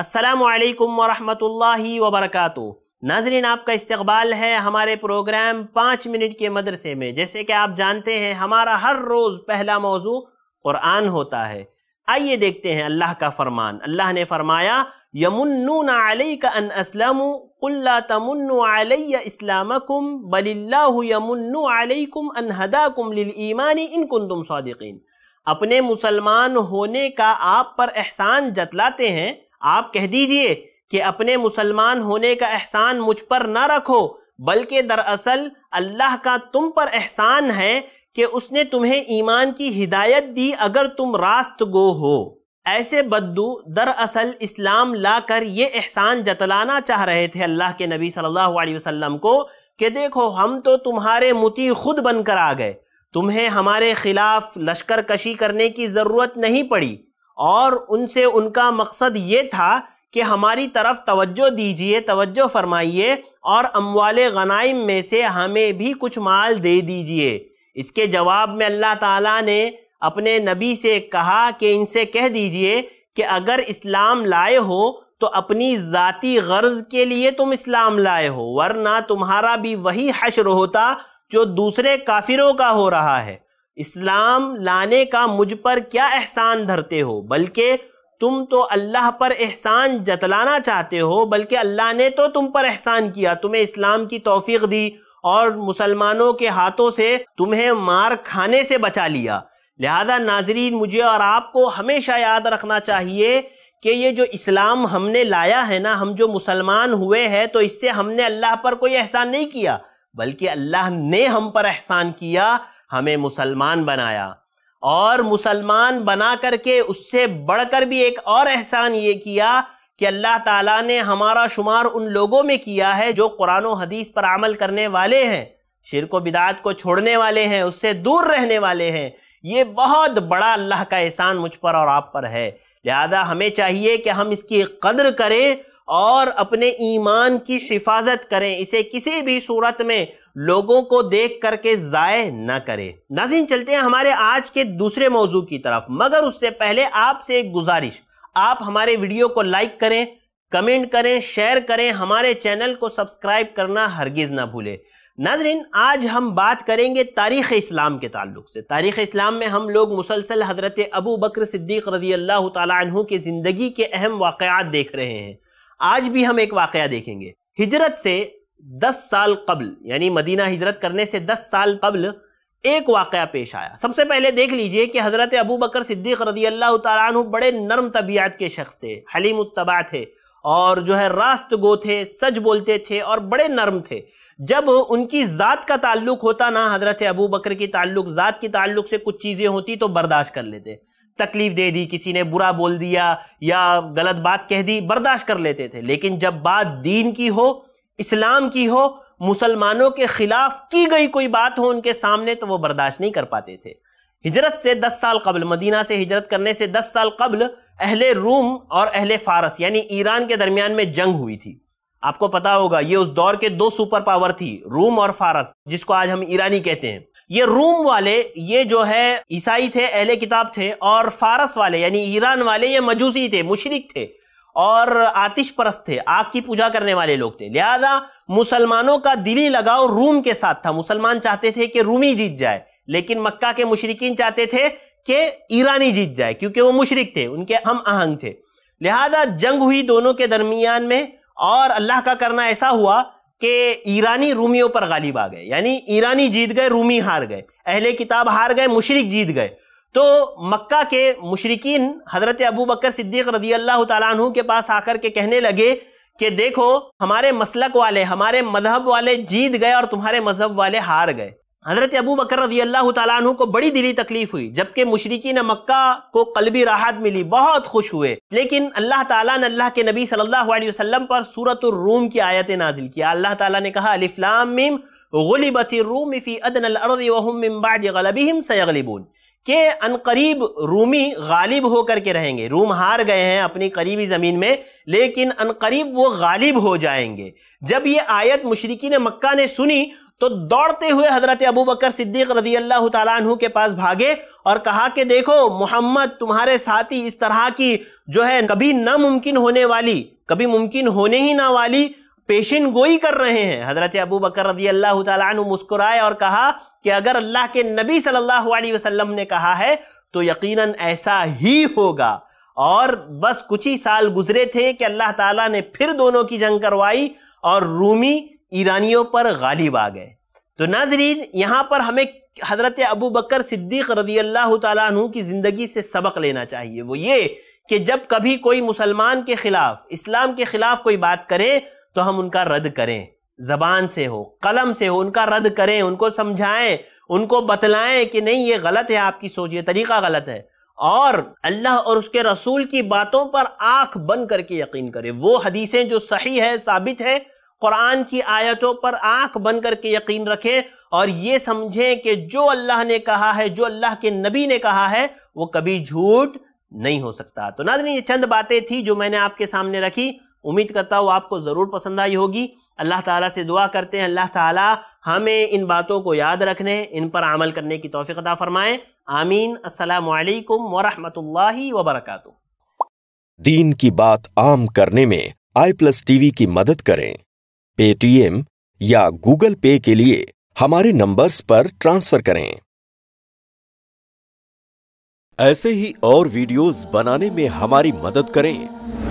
असलकम वरहमतुल्लि वबरकू नाजरीन आपका इस्तबाल है हमारे प्रोग्राम पाँच मिनट के मदरसे में जैसे कि आप जानते हैं हमारा हर रोज़ पहला मौजू क़ुरान होता है आइए देखते हैं अल्लाह का फरमान अल्लाह ने फरमाया यमुन्नून अलैका अन असलम कुल्ला तमुन्नु अलैया इस्लामकुम बलिल्लाहु अलैकुम इन कुंतुम सादिकीन अपने मुसलमान होने का आप पर एहसान जतलाते हैं आप कह दीजिए कि अपने मुसलमान होने का एहसान मुझ पर ना रखो बल्कि दरअसल अल्लाह का तुम पर एहसान है कि उसने तुम्हें ईमान की हिदायत दी अगर तुम रास्त गो हो ऐसे बद्दू दरअसल इस्लाम लाकर ये एहसान जतलाना चाह रहे थे अल्लाह के नबी सल्लल्लाहु अलैहि वसल्लम को कि देखो हम तो तुम्हारे मुती खुद बनकर आ गए तुम्हें हमारे खिलाफ लश्कर कशी करने की ज़रूरत नहीं पड़ी और उनसे उनका मकसद ये था कि हमारी तरफ तवज्जो दीजिए तवज्जो फरमाइए और अमवाल गनाइम में से हमें भी कुछ माल दे दीजिए इसके जवाब में अल्लाह ताला ने अपने नबी से कहा कि इनसे कह दीजिए कि अगर इस्लाम लाए हो तो अपनी ज़ाती गर्ज के लिए तुम इस्लाम लाए हो वरना तुम्हारा भी वही हशर होता जो दूसरे काफिरों का हो रहा है इस्लाम लाने का मुझ पर क्या एहसान धरते हो बल्कि तुम तो अल्लाह पर एहसान जतलाना चाहते हो बल्कि अल्लाह ने तो तुम पर एहसान किया तुम्हें इस्लाम की तोफ़ी दी और मुसलमानों के हाथों से तुम्हें मार खाने से बचा लिया लिहाजा नाजरीन मुझे और आपको हमेशा याद रखना चाहिए कि ये जो इस्लाम हमने लाया है ना हम जो मुसलमान हुए हैं तो इससे हमने अल्लाह पर कोई एहसान नहीं किया बल्कि अल्लाह ने हम पर एहसान किया हमें मुसलमान बनाया और मुसलमान बना करके उससे बढ़कर भी एक और एहसान ये किया कि अल्लाह ताला ने हमारा शुमार उन लोगों में किया है जो कुरान हदीस पर अमल करने वाले हैं शिर को बिदात को छोड़ने वाले हैं उससे दूर रहने वाले हैं ये बहुत बड़ा अल्लाह का एहसान मुझ पर और आप पर है लिहाजा हमें चाहिए कि हम इसकी कदर करें और अपने ईमान की हिफाजत करें इसे किसी भी सूरत में लोगों को देख करके ज़ाय ना करें नाजिन चलते हैं हमारे आज के दूसरे मौजू की तरफ मगर उससे पहले आपसे एक गुजारिश आप हमारे वीडियो को लाइक करें कमेंट करें शेयर करें हमारे चैनल को सब्सक्राइब करना हरगिज़ ना भूलें नाजरीन आज हम बात करेंगे तारीख़ इस्लाम के ताल्लुक से तारीख़ इस्लाम में हम लोग मुसलसल हज़रत अबू बकर सिद्दीक़ रज़ी अल्लाह तु की ज़िंदगी के अहम वाक़ात देख रहे हैं आज भी हम एक वाक़ देखेंगे हिजरत से दस साल कबल यानी मदीना हिजरत करने से दस साल कबल एक वाक़ पेश आया सबसे पहले देख लीजिए कि हज़रत अबू बकर सिद्दीक रदी अल्लाह तु बड़े नरम तबीयत के शख्स थे हलीम उत्तबा थे और जो है रास्त गो थे सच बोलते थे और बड़े नरम थे जब उनकी ज़ात का ताल्लुक होता ना हज़रत अबू बकर की ताल्लुक ज़ात की ताल्लुक से कुछ चीज़ें होती तो बर्दाश्त कर लेते तकलीफ दे दी किसी ने बुरा बोल दिया या गलत बात कह दी बर्दाश्त कर लेते थे लेकिन जब बात दीन की हो इस्लाम की हो मुसलमानों के खिलाफ की गई कोई बात हो उनके सामने तो वो बर्दाश्त नहीं कर पाते थे हिजरत से 10 साल कबल मदीना से हिजरत करने से 10 साल कबल अहले रूम और अहले फारस यानी ईरान के दरमियान में जंग हुई थी आपको पता होगा ये उस दौर के दो सुपर पावर थी रूम और फारस जिसको आज हम ईरानी कहते हैं ये रूम वाले ये जो है ईसाई थे अहले किताब थे और फारस वाले यानी ईरान वाले ये मजूसी थे मुशरक थे और आतिश परस्त थे आग की पूजा करने वाले लोग थे लिहाजा मुसलमानों का दिली लगाव रूम के साथ था मुसलमान चाहते थे कि रूमी जीत जाए लेकिन मक्का के मुशरकिन चाहते थे कि ईरानी जीत जाए क्योंकि वो मुशरक थे उनके हम आहंग थे लिहाजा जंग हुई दोनों के दरमियान में और अल्लाह का करना ऐसा हुआ कि ईरानी रूमियों पर गालिब आ गए यानी ईरानी जीत गए रूमी हार गए अहले किताब हार गए मुशरक जीत गए तो मक्का के मुशरकिन हज़रत अबू बकर सिद्दीक रजी अल्लाह तु के पास आकर के कहने लगे कि देखो हमारे मसलक वाले हमारे मजहब वाले जीत गए और तुम्हारे मजहब वाले हार गए हज़रत अबू बकर रजी अल्लाह तु को बड़ी दिली तकलीफ हुई जबकि मुशरकिन मक्का को कलबी राहत मिली बहुत खुश हुए लेकिन अल्लाह ताला ने अल्लाह के नबी सल्लल्लाहु अलैहि वसल्लम पर सूरत रूम की आयत नाजिल किया अल्लाह ताला ने कहा अलिफ्लाम मिम गलिबत रूम फी अदन अर्द वहम मिम बाद गलबहिम सयगलिबून के अनकरीब रूमी गालिब होकर के रहेंगे रूम हार गए हैं अपनी करीबी ज़मीन में लेकिन अनकरीब वो गालिब हो जाएंगे जब ये आयत मुशरकिन मक्का ने सुनी तो दौड़ते हुए हजरत अबू बकर सिद्दीक रजी अल्लाह तु के पास भागे और कहा कि देखो मोहम्मद तुम्हारे साथी इस तरह की जो है कभी नामुमकिन होने वाली कभी मुमकिन होने ही ना वाली पेशन गोई कर रहे हैं हजरत अबू बकर रदी अल्लाह तु मुस्कुराए और कहा कि अगर अल्लाह के नबी सल्लल्लाहु अलैहि वसल्लम ने कहा है तो यकीनन ऐसा ही होगा और बस कुछ ही साल गुजरे थे कि अल्लाह ताला ने फिर दोनों की जंग करवाई और रूमी ईरानियों पर गालिब आ गए तो नाजरीन यहाँ पर हमें हज़रत अबू बकर सिद्दीक रदी अल्लाह तु की ज़िंदगी से सबक लेना चाहिए वो ये कि जब कभी कोई मुसलमान के ख़िलाफ़ इस्लाम के ख़िलाफ़ कोई बात करे तो हम उनका रद्द करें जबान से हो कलम से हो उनका रद्द करें उनको समझाएं उनको बतलाएं कि नहीं ये गलत है आपकी सोच ये तरीका गलत है और अल्लाह और उसके रसूल की बातों पर आंख बंद करके यकीन करें वो हदीसें जो सही है साबित है कुरान की आयतों पर आंख बंद करके यकीन रखें और ये समझें कि जो अल्लाह ने कहा है जो अल्लाह के नबी ने कहा है वो कभी झूठ नहीं हो सकता तो नाजरीन ये चंद बातें थी जो मैंने आपके सामने रखी उम्मीद करता हूँ आपको ज़रूर पसंद आई होगी अल्लाह ताला से दुआ करते हैं अल्लाह ताला हमें इन बातों को याद रखने इन पर अमल करने की तोफ़ी अदा फ़रमाएँ आमीन असलकम वरहमल वबरक दीन की बात आम करने में आई प्लस टीवी की मदद करें पेटीएम या गूगल पे के लिए हमारे नंबर्स पर ट्रांसफर करें ऐसे ही और वीडियोस बनाने में हमारी मदद करें